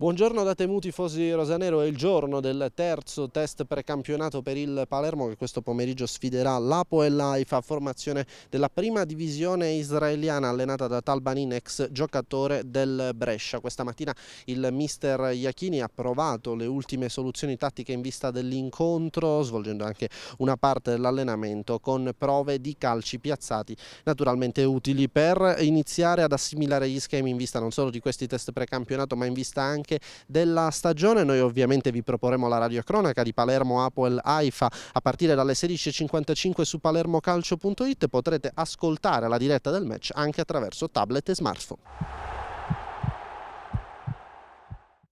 Buongiorno da temuti tifosi rosanero, è il giorno del terzo test precampionato per il Palermo che questo pomeriggio sfiderà l'Apo e l'Aifa, formazione della prima divisione israeliana allenata da Talbanin, ex giocatore del Brescia. Questa mattina il mister Iachini ha provato le ultime soluzioni tattiche in vista dell'incontro, svolgendo anche una parte dell'allenamento con prove di calci piazzati naturalmente utili per iniziare ad assimilare gli schemi in vista non solo di questi test precampionato ma in vista anche anche della stagione. Noi ovviamente vi proporremo la radiocronaca di Palermo Apoel Haifa a partire dalle 16.55 su palermocalcio.it. Potrete ascoltare la diretta del match anche attraverso tablet e smartphone.